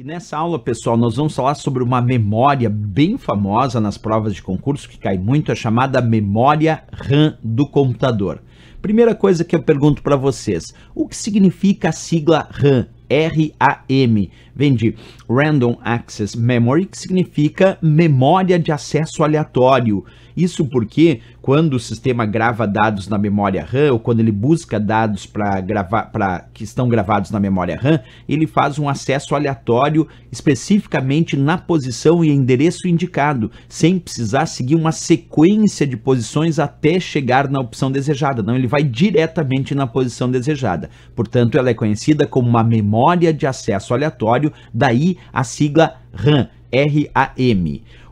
E nessa aula, pessoal, nós vamos falar sobre uma memória bem famosa nas provas de concurso que cai muito, a chamada memória RAM do computador. Primeira coisa que eu pergunto para vocês: o que significa a sigla RAM? RAM. Vem de Random Access Memory, que significa memória de acesso aleatório. Isso porque quando o sistema grava dados na memória RAM ou quando ele busca dados para gravar para que estão gravados na memória RAM, ele faz um acesso aleatório especificamente na posição e endereço indicado, sem precisar seguir uma sequência de posições até chegar na opção desejada. Não, ele vai diretamente na posição desejada. Portanto, ela é conhecida como uma memória memória de acesso aleatório, daí a sigla RAM,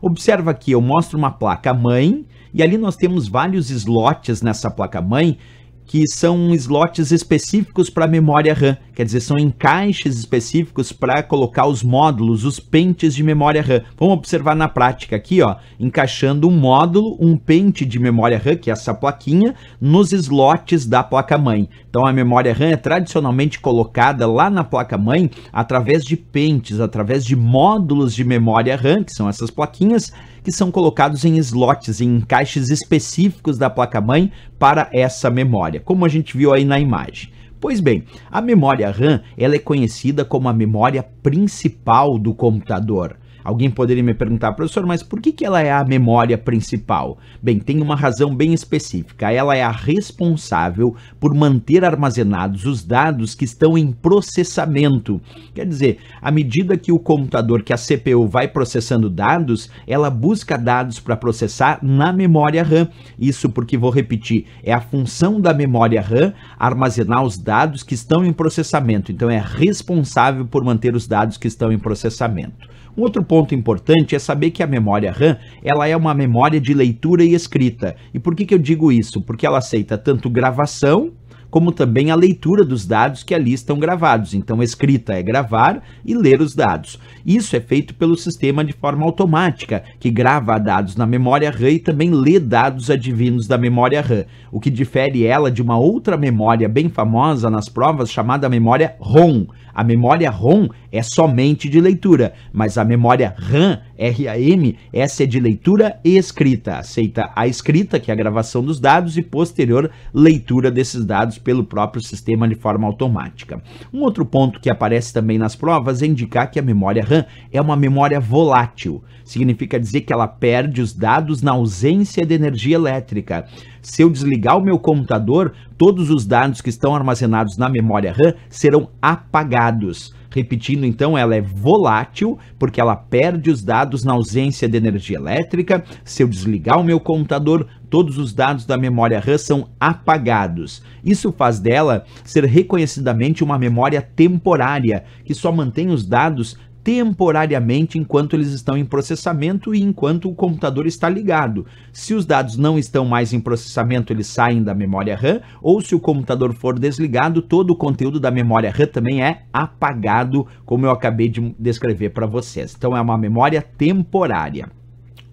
Observa que eu mostro uma placa mãe e ali nós temos vários slots nessa placa mãe que são slots específicos para memória RAM, quer dizer, são encaixes específicos para colocar os módulos, os pentes de memória RAM. Vamos observar na prática aqui, ó, encaixando um módulo, um pente de memória RAM, que é essa plaquinha, nos slots da placa-mãe. Então a memória RAM é tradicionalmente colocada lá na placa-mãe através de pentes, através de módulos de memória RAM, que são essas plaquinhas, que são colocados em slots, em encaixes específicos da placa-mãe para essa memória, como a gente viu aí na imagem. Pois bem, a memória RAM ela é conhecida como a memória principal do computador. Alguém poderia me perguntar, professor, mas por que, que ela é a memória principal? Bem, tem uma razão bem específica. Ela é a responsável por manter armazenados os dados que estão em processamento. Quer dizer, à medida que o computador, que a CPU vai processando dados, ela busca dados para processar na memória RAM. Isso porque, vou repetir, é a função da memória RAM armazenar os dados que estão em processamento. Então, é responsável por manter os dados que estão em processamento. Um outro ponto importante é saber que a memória RAM ela é uma memória de leitura e escrita. E por que, que eu digo isso? Porque ela aceita tanto gravação como também a leitura dos dados que ali estão gravados. Então, escrita é gravar e ler os dados. Isso é feito pelo sistema de forma automática, que grava dados na memória RAM e também lê dados advindos da memória RAM, o que difere ela de uma outra memória bem famosa nas provas chamada memória ROM. A memória ROM é somente de leitura, mas a memória RAM, RAM, essa é de leitura e escrita. Aceita a escrita, que é a gravação dos dados, e posterior leitura desses dados pelo próprio sistema de forma automática. Um outro ponto que aparece também nas provas é indicar que a memória RAM é uma memória volátil. Significa dizer que ela perde os dados na ausência de energia elétrica. Se eu desligar o meu computador, todos os dados que estão armazenados na memória RAM serão apagados. Repetindo, então, ela é volátil porque ela perde os dados na ausência de energia elétrica. Se eu desligar o meu computador, todos os dados da memória RAM são apagados. Isso faz dela ser reconhecidamente uma memória temporária, que só mantém os dados temporariamente enquanto eles estão em processamento e enquanto o computador está ligado. Se os dados não estão mais em processamento, eles saem da memória RAM, ou se o computador for desligado, todo o conteúdo da memória RAM também é apagado, como eu acabei de descrever para vocês. Então é uma memória temporária.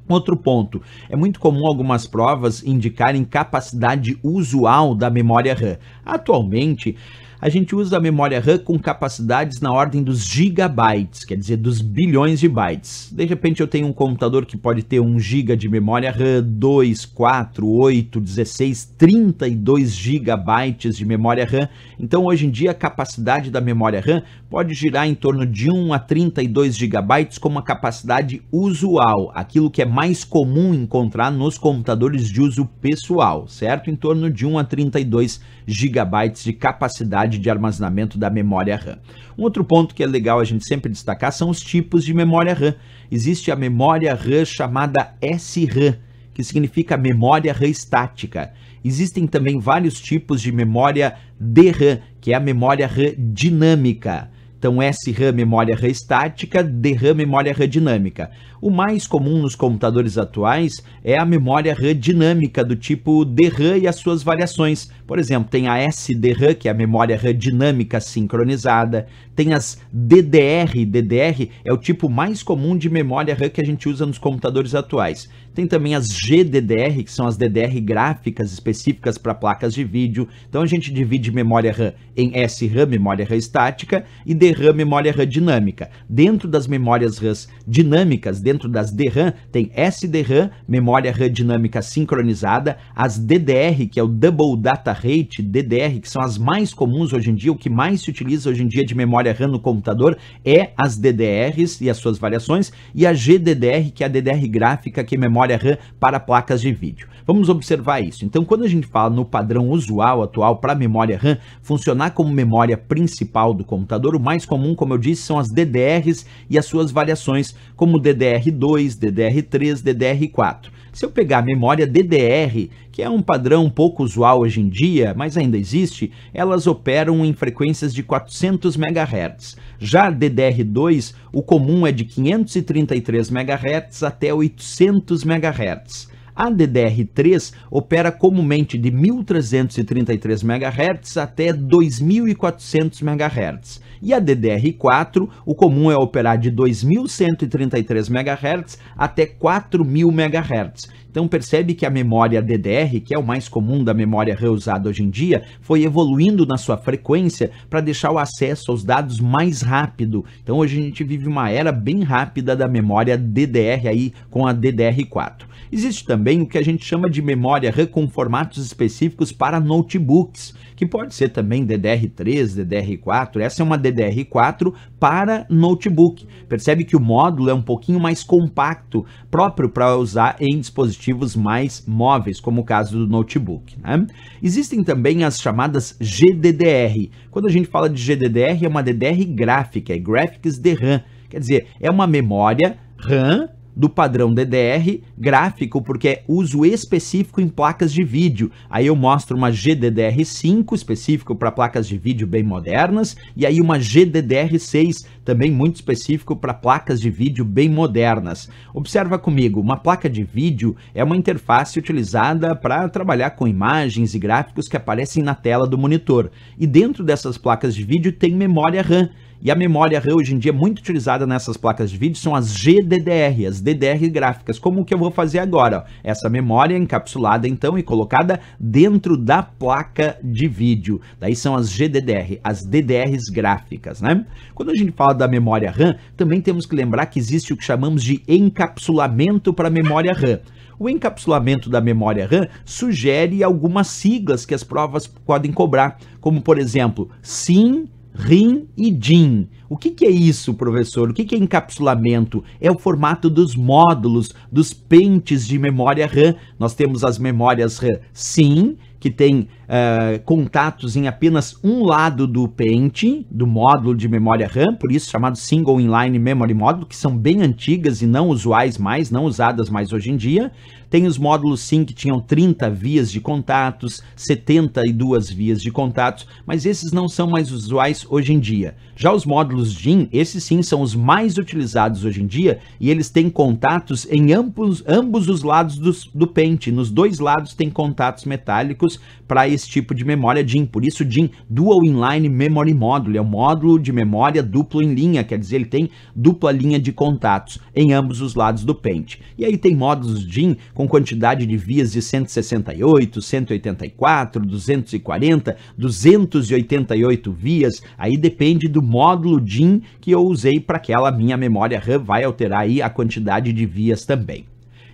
Outro ponto, é muito comum algumas provas indicarem capacidade usual da memória RAM. Atualmente, a gente usa a memória RAM com capacidades na ordem dos gigabytes, quer dizer, dos bilhões de bytes. De repente eu tenho um computador que pode ter 1 GB de memória RAM, 2, 4, 8, 16, 32 gigabytes de memória RAM. Então hoje em dia a capacidade da memória RAM pode girar em torno de 1 a 32 gigabytes como a capacidade usual, aquilo que é mais comum encontrar nos computadores de uso pessoal, certo? Em torno de 1 a 32 gigabytes de capacidade capacidade de armazenamento da memória RAM. Um outro ponto que é legal a gente sempre destacar são os tipos de memória RAM. Existe a memória RAM chamada SRAM, que significa memória RAM estática. Existem também vários tipos de memória DRAM, que é a memória RAM dinâmica. Então, SRAM memória RAM estática, DRAM memória RAM dinâmica. O mais comum nos computadores atuais é a memória RAM dinâmica do tipo DRAM e as suas variações. Por exemplo, tem a SDRAM, que é a memória RAM dinâmica sincronizada, tem as DDR, DDR é o tipo mais comum de memória RAM que a gente usa nos computadores atuais. Tem também as GDDR, que são as DDR gráficas específicas para placas de vídeo. Então a gente divide memória RAM em SRAM, memória RAM estática, e DDR DRAM memória RAM dinâmica. Dentro das memórias RAM dinâmicas, dentro das DRAM, tem SDRAM, memória RAM dinâmica sincronizada, as DDR, que é o Double Data Rate, DDR, que são as mais comuns hoje em dia, o que mais se utiliza hoje em dia de memória RAM no computador é as DDRs e as suas variações, e a GDDR, que é a DDR gráfica, que é memória RAM para placas de vídeo. Vamos observar isso. Então, quando a gente fala no padrão usual atual para memória RAM funcionar como memória principal do computador, o mais mais comum, como eu disse, são as DDRs e as suas variações, como DDR2, DDR3, DDR4. Se eu pegar a memória DDR, que é um padrão pouco usual hoje em dia, mas ainda existe, elas operam em frequências de 400 MHz. Já DDR2, o comum é de 533 MHz até 800 MHz. A DDR3 opera comumente de 1.333 MHz até 2.400 MHz. E a DDR4, o comum é operar de 2.133 MHz até 4.000 MHz. Então percebe que a memória DDR, que é o mais comum da memória reusada hoje em dia, foi evoluindo na sua frequência para deixar o acesso aos dados mais rápido. Então hoje a gente vive uma era bem rápida da memória DDR aí com a DDR4. Existe também o que a gente chama de memória RAM com formatos específicos para notebooks que pode ser também DDR3, DDR4. Essa é uma DDR4 para notebook. Percebe que o módulo é um pouquinho mais compacto, próprio para usar em dispositivos mais móveis, como o caso do notebook. Né? Existem também as chamadas GDDR. Quando a gente fala de GDDR, é uma DDR gráfica, é Graphics de RAM. Quer dizer, é uma memória RAM do padrão DDR gráfico, porque é uso específico em placas de vídeo. Aí eu mostro uma GDDR5 específico para placas de vídeo bem modernas e aí uma GDDR6 também muito específico para placas de vídeo bem modernas. Observa comigo, uma placa de vídeo é uma interface utilizada para trabalhar com imagens e gráficos que aparecem na tela do monitor. E dentro dessas placas de vídeo tem memória RAM e a memória RAM hoje em dia é muito utilizada nessas placas de vídeo, são as GDDR, as DDR gráficas, como o que eu vou fazer agora. Essa memória é encapsulada então e colocada dentro da placa de vídeo. Daí são as GDDR, as DDRs gráficas, né? Quando a gente fala da memória RAM, também temos que lembrar que existe o que chamamos de encapsulamento para memória RAM. O encapsulamento da memória RAM sugere algumas siglas que as provas podem cobrar, como por exemplo, SIM RIM e DIN. O que, que, é isso, professor? O que, que, é encapsulamento? É o formato dos módulos, dos pentes de memória RAM. Nós temos as memórias RAM SIM, que tem uh, contatos em apenas um lado do pente, do módulo de memória RAM, por isso chamado Single Inline Memory Módulo, que são bem antigas e não usuais mais, não usadas mais hoje em dia. Tem os módulos SIM que tinham 30 vias de contatos, 72 vias de contatos, mas esses não são mais usuais hoje em dia. Já os módulos DIN, esses sim são os mais utilizados hoje em dia e eles têm contatos em ambos, ambos os lados dos, do pente. Nos dois lados tem contatos metálicos para esse tipo de memória DIM. Por isso, DIM, Dual Inline Memory Module, é um módulo de memória duplo em linha, quer dizer, ele tem dupla linha de contatos em ambos os lados do pente. E aí tem módulos DIM com quantidade de vias de 168, 184, 240, 288 vias, aí depende do módulo DIM que eu usei para aquela minha memória RAM, vai alterar aí a quantidade de vias também.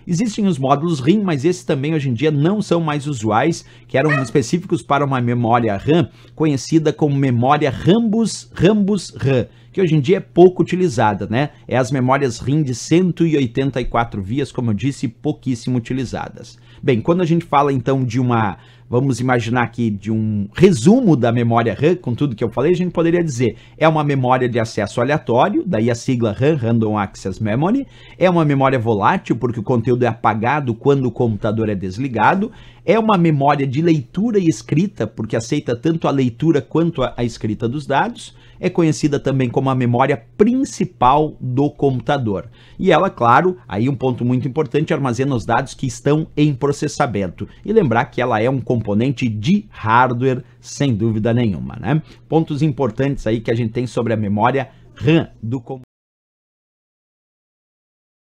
Existem os módulos RIM, mas esses também hoje em dia não são mais usuais, que eram específicos para uma memória RAM, conhecida como memória Rambus Rambus RAM que hoje em dia é pouco utilizada, né? É as memórias RIM de 184 vias, como eu disse, pouquíssimo utilizadas. Bem, quando a gente fala então de uma vamos imaginar aqui de um resumo da memória RAM, com tudo que eu falei, a gente poderia dizer, é uma memória de acesso aleatório, daí a sigla RAM, Random Access Memory, é uma memória volátil, porque o conteúdo é apagado quando o computador é desligado, é uma memória de leitura e escrita, porque aceita tanto a leitura quanto a escrita dos dados, é conhecida também como a memória principal do computador. E ela, claro, aí um ponto muito importante, armazena os dados que estão em processamento. E lembrar que ela é um componente de hardware, sem dúvida nenhuma, né? Pontos importantes aí que a gente tem sobre a memória RAM do computador.